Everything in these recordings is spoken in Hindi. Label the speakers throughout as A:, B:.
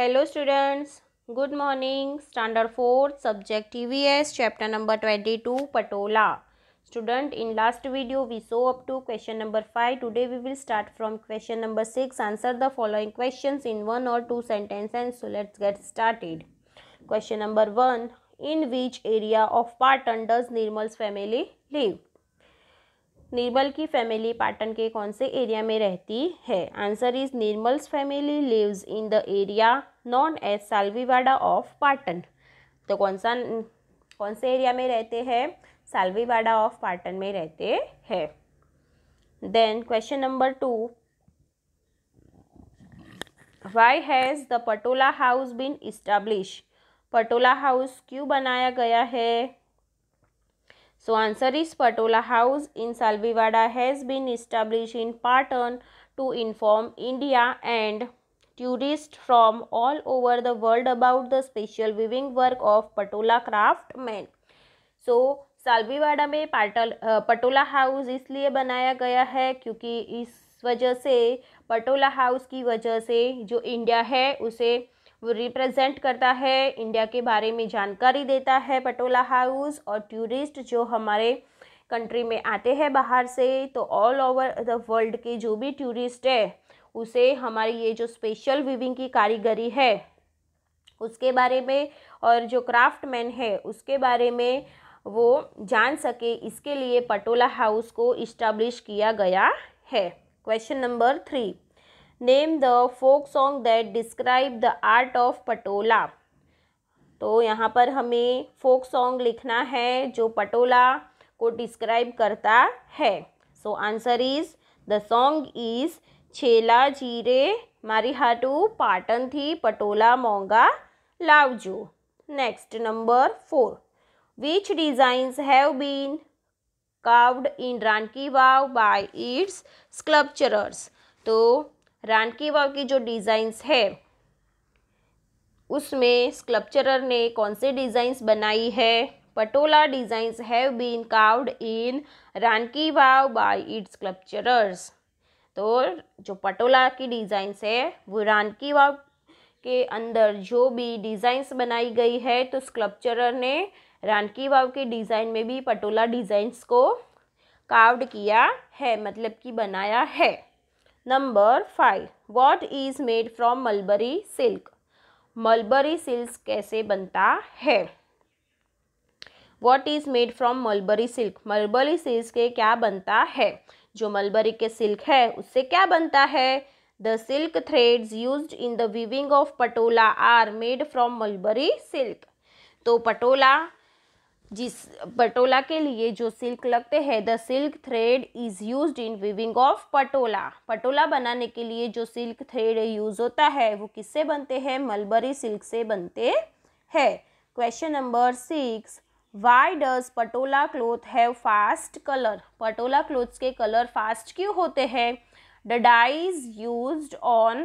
A: Hello students good morning standard fourth subject TVS chapter number twenty two Patola student in last video we saw up to question number five today we will start from question number six answer the following questions in one और two and so let's get started question number one in which area of Patan does nirmal's family live Nirmal की फैमिली पाटन के कौन से एरिया में रहती है answer is Nirmal's family lives in the area known as Salvivada of Patan तो कौन सा कौन से एरिया में रहते हैं सालवीवाडा ऑफ पाटन में रहते हैं then question number two why has the Patola house been establish Patola house क्यों बनाया गया है So answer is Patola House in सालवीवाडा has been established in Patan to inform India and tourists from all over the world about the special weaving work of Patola craftsmen. So सालवीवाड़ा में पाटल पटोला हाउस इसलिए बनाया गया है क्योंकि इस वजह से पटोला हाउस की वजह से जो इंडिया है उसे वो रिप्रेजेंट करता है इंडिया के बारे में जानकारी देता है पटोला हाउस और टूरिस्ट जो हमारे कंट्री में आते हैं बाहर से तो ऑल ओवर द वर्ल्ड के जो भी टूरिस्ट है उसे हमारी ये जो स्पेशल वीविंग की कारीगरी है उसके बारे में और जो क्राफ्ट मैन है उसके बारे में वो जान सके इसके लिए पटोला हाउस को इस्टाब्लिश किया गया है question number three name the folk song that describe the art of Patola तो यहाँ पर हमें फोक सॉन्ग लिखना है जो पटोला को डिस्क्राइब करता है so answer is the song is छेला जीरे हाटू पाटन थी पटोला मोगा लाजो next number four which designs have been carved in रानकी wow bye it's स्कल्पचरर्स तो रानकी वाव की जो डिजाइन्स है उसमें स्कल्पचरर ने कौन से डिजाइन्स बनाई है Patola designs have been carved in रानकी wow bye it's स्कल्पचरर्स तो जो पटोला की डिज़ाइंस है वो रानकी वाव के अंदर जो भी डिज़ाइंस बनाई गई है तो स्कल्पचरर ने रानकी वाव के डिज़ाइन में भी पटोला डिज़ाइंस को कार्व्ड किया है मतलब कि बनाया है number five what is made from mulberry silk mulberry silk कैसे बनता है what is made from mulberry silk mulberry silk के क्या बनता है जो मलबरी के सिल्क है उससे क्या बनता है the silk threads use in the weaving of patola are made from mulberry silk तो पटोला जिस पटोला के लिए जो सिल्क लगते हैं the silk thread is use in weaving of patola patola बनाने के लिए जो सिल्क थ्रेड यूज होता है वो किससे बनते हैं मलबरी सिल्क से बनते हैं question number six why does patola cloth have fast colour patola cloths के कलर फास्ट क्यों होते हैं the dyes use on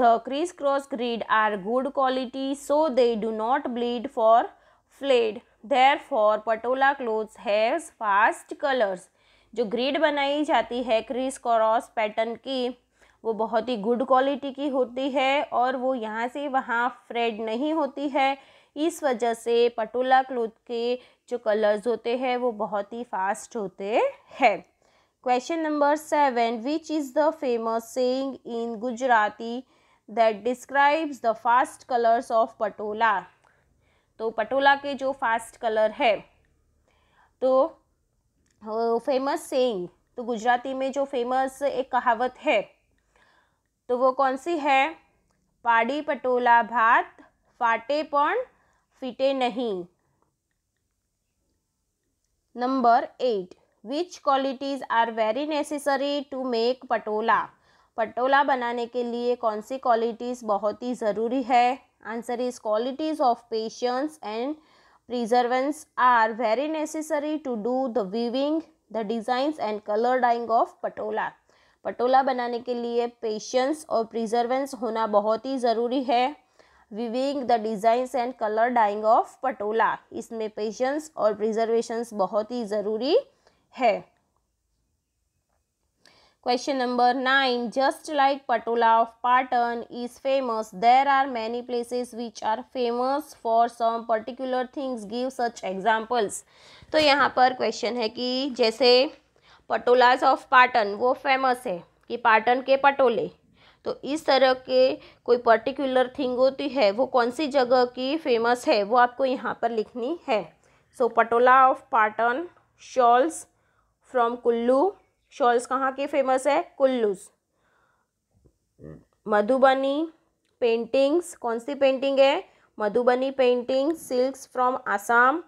A: the crease cross grid are good quality so they do not bleed for fade therefore patola cloths has fast colours जो ग्रीड बनाई जाती है क्रीज क्रॉस पैटर्न की वो बहुत ही गुड क्वालिटी की होती है और वो यहाँ से वहाँ फ्रेड नहीं होती है इस वजह से पटोला क्लोथ के जो कलर्स होते हैं वो बहुत ही फास्ट होते हैं question number seven which is the famous saying in Gujarati that describes the fast colours of Patola तो पटोला के जो फास्ट कलर है तो फेमस सेइंग तो गुजराती में जो फेमस एक कहावत है तो वो कौन सी है पाड़ी पटोला भात फाटे पण फिटे नहीं number eight which qualities are very necessary to make patola patola बनाने के लिए कौन सी क्वालिटीज़ बहुत ही ज़रूरी है answer is qualities of patience and perseverance are very necessary to do the weaving the designs and colour dyeing of patola patola बनाने के लिए पेशेंस और प्रिजर्वेंस होना बहुत ही ज़रूरी है weaving the designs and colour dyeing of patola इसमें पेशेंस और प्रिजर्वेशंस बहुत ही ज़रूरी है question number nine just like patola of Patan is famous there are many places which are famous for some particular things give such examples तो यहाँ पर क्वेश्चन है कि जैसे पटोलाज ऑफ पाटन वो फेमस है कि पाटन के पटोले तो इस तरह के कोई पर्टिकुलर थिंग होती है वो कौन सी जगह की फेमस है वो आपको यहाँ पर लिखनी है so patola of Patan shawls from Kullu shawls कहाँ के फेमस है कुल्लू मधुबनी पेंटिंग्स कौन सी पेंटिंग है Madhubani painting silks from Assam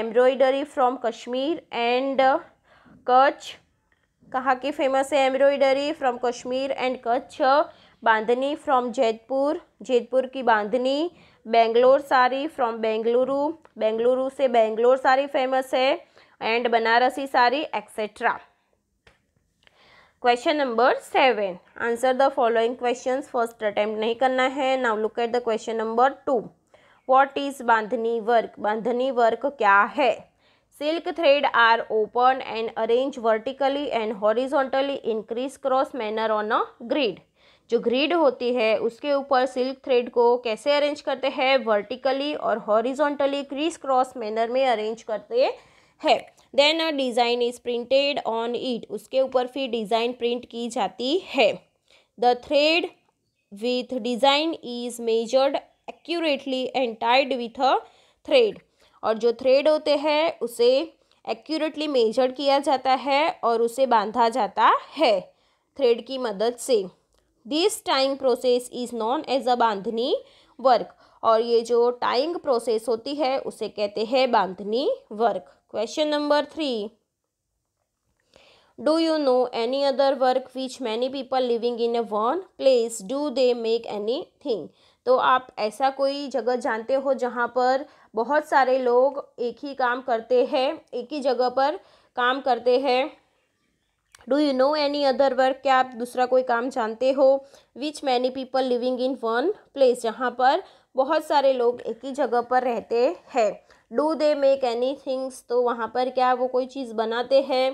A: embroidery from Kashmir and Kutch कहाँ की फेमस है embroidery from Kashmir and Kutch bandhani from Jaitpur Jaitpur की बांधनी बेंगलोर साड़ी फ्रॉम बेंगलुरु बेंगलुरु से बेंगलोर साड़ी फेमस है and Banarasi sari etcetera question number seven answer the following question first attempt नहीं करना है now look at the question number two what is bandhani work bandhani work क्या है silk thread are open and arranged vertically and horizontally in criss cross manner on a grid जो ग्रिड होती है उसके ऊपर सिल्क थ्रेड को कैसे अरेंज करते हैं वर्टिकली और हॉरिजॉन्टली क्रीस क्रॉस मैनर में अरेंज करते हैं then a design is printed on it उसके ऊपर फिर डिज़ाइन प्रिंट की जाती है the thread with design is measured accurately and tied with a thread और जो थ्रेड होते हैं उसे एक्यूरेटली मेजर किया जाता है और उसे बांधा जाता है थ्रेड की मदद से this tying process is known as a bandhani work और ये जो टाइंग प्रोसेस होती है उसे कहते हैं bandhani work question number three do you know any other work which many people living in a one place do they make anything तो आप ऐसा कोई जगह जानते हो जहाँ पर बहुत सारे लोग एक ही काम करते हैं एक ही जगह पर काम करते हैं do you know any other work क्या आप दूसरा कोई काम जानते हो which many people living in one place जहाँ पर बहुत सारे लोग एक ही जगह पर रहते हैं do they make any things तो वहाँ पर क्या वो कोई चीज़ बनाते हैं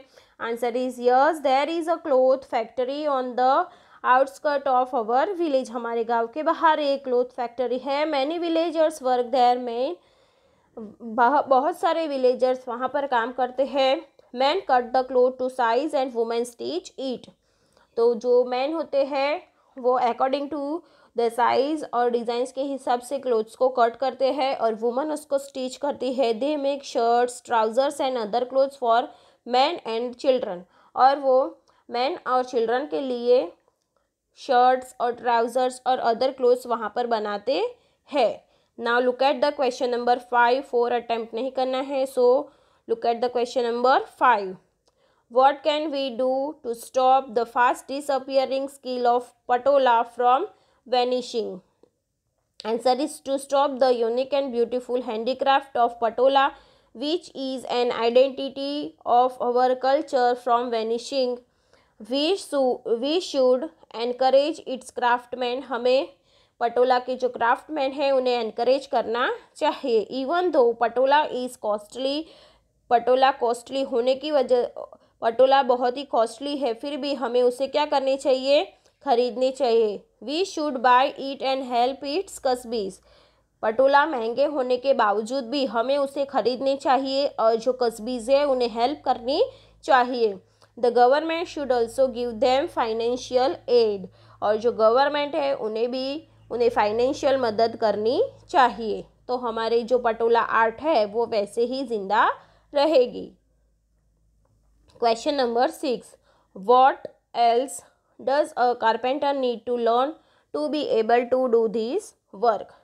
A: answer is yes there is a cloth factory on the outskirt of our village हमारे गांव के बाहर एक क्लोथ फैक्ट्री है मैनी विलेजर्स वर्क देयर में बहुत सारे विलेजर्स वहाँ पर काम करते हैं man cut the cloth to size and women stitch it तो जो मैन होते हैं वो अकॉर्डिंग टू द साइज़ और डिज़ाइंस के हिसाब से क्लोथ्स को कट करते हैं और वुमन उसको स्टिच करती है they make shirts trousers and other clothes for man and children और वो मैन और चिल्ड्रन के लिए शर्ट्स और ट्राउजर्स और अदर क्लोथ्स वहाँ पर बनाते हैं now look at the question number five four attempt नहीं करना है so look at the question number five what can we do to stop the fast disappearing skill of patola from vanishing answer is to stop the unique and beautiful handicraft of patola which is an identity of our culture from vanishing we we should encourage its craftsman हमें पटोला के जो क्राफ्टमैन हैं उन्हें एनकरेज करना चाहिए even though patola is costly patola costly होने की वजह पटोला बहुत ही कॉस्टली है फिर भी हमें उसे क्या करनी चाहिए खरीदनी चाहिए we should buy it and help its कस्बीज़ पटोला महंगे होने के बावजूद भी हमें उसे खरीदनी चाहिए और जो कस्बीज़ है उन्हें हेल्प करनी चाहिए the government should also give them financial aid और जो गवर्नमेंट है उन्हें भी उन्हें फाइनेंशियल मदद करनी चाहिए तो हमारे जो पटोला आर्ट है वो वैसे ही जिंदा रहेगी question number six what else does a carpenter need to learn to be able to do this work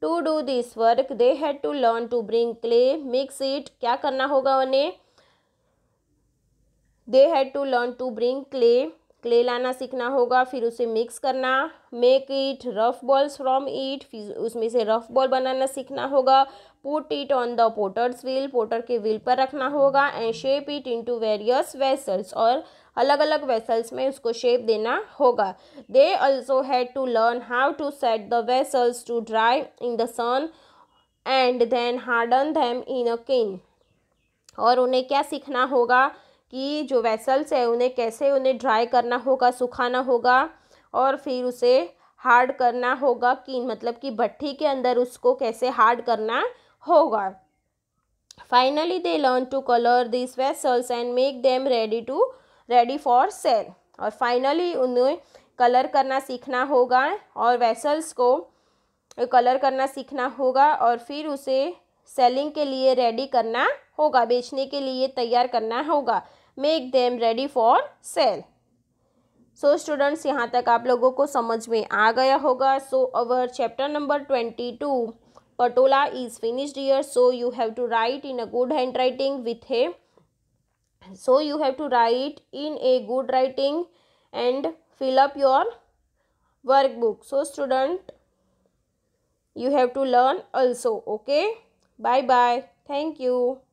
A: to do this work they had to learn to bring clay mix it क्या करना होगा उन्हें they had to learn to bring clay clay लाना सीखना होगा फिर उसे मिक्स करना make it rough balls from it फिर उसमें से रफ बॉल बनाना सीखना होगा put it on the potter's wheel potter के व्हील पर रखना होगा and shape it into various vessels और अलग अलग वेसल्स में उसको शेप देना होगा they also had to learn how to set the vessels to dry in the sun and then harden them in a kiln और उन्हें क्या सीखना होगा कि जो वेसल्स है उन्हें कैसे उन्हें ड्राई करना होगा सुखाना होगा और फिर उसे हार्ड करना होगा कि मतलब कि भट्टी के अंदर उसको कैसे हार्ड करना होगा finally they learn to colour this vessels and make them ready to ready for sale और फाइनली उन्हें कलर करना सीखना होगा और वेसल्स को कलर करना सीखना होगा और फिर उसे सेलिंग के लिए रेडी करना होगा बेचने के लिए तैयार करना होगा make them ready for sale so students यहाँ तक आप लोगों को समझ में आ गया होगा so our chapter number twenty two patola is finished here so you have to write in a good handwriting with हे so you have to write in a good writing and fill up your workbook so student you have to learn also okay bye bye thank you